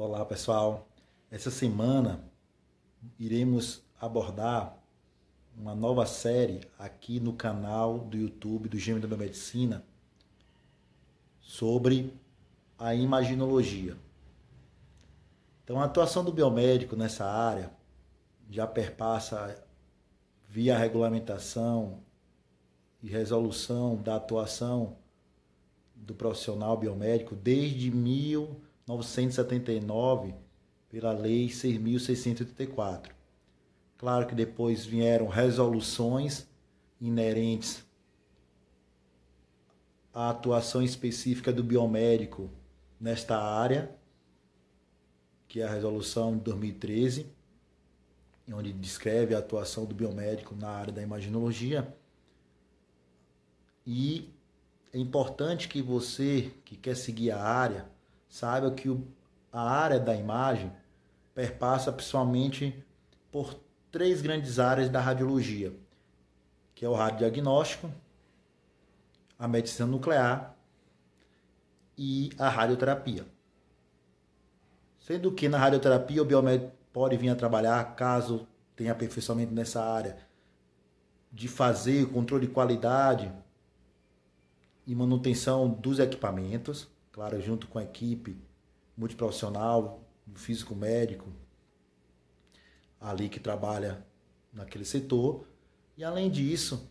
Olá pessoal, essa semana iremos abordar uma nova série aqui no canal do YouTube do Gêmeo da Medicina sobre a imaginologia. Então, a atuação do biomédico nessa área já perpassa via regulamentação e resolução da atuação do profissional biomédico desde 1900 979 pela Lei 6.684. Claro que depois vieram resoluções inerentes à atuação específica do biomédico nesta área, que é a resolução de 2013, onde descreve a atuação do biomédico na área da imaginologia. E é importante que você que quer seguir a área Saiba que o, a área da imagem perpassa principalmente por três grandes áreas da radiologia, que é o radiodiagnóstico, a medicina nuclear e a radioterapia. Sendo que na radioterapia o biomédico pode vir a trabalhar, caso tenha aperfeiçoamento nessa área, de fazer o controle de qualidade e manutenção dos equipamentos claro, junto com a equipe multiprofissional, físico médico, ali que trabalha naquele setor. E além disso,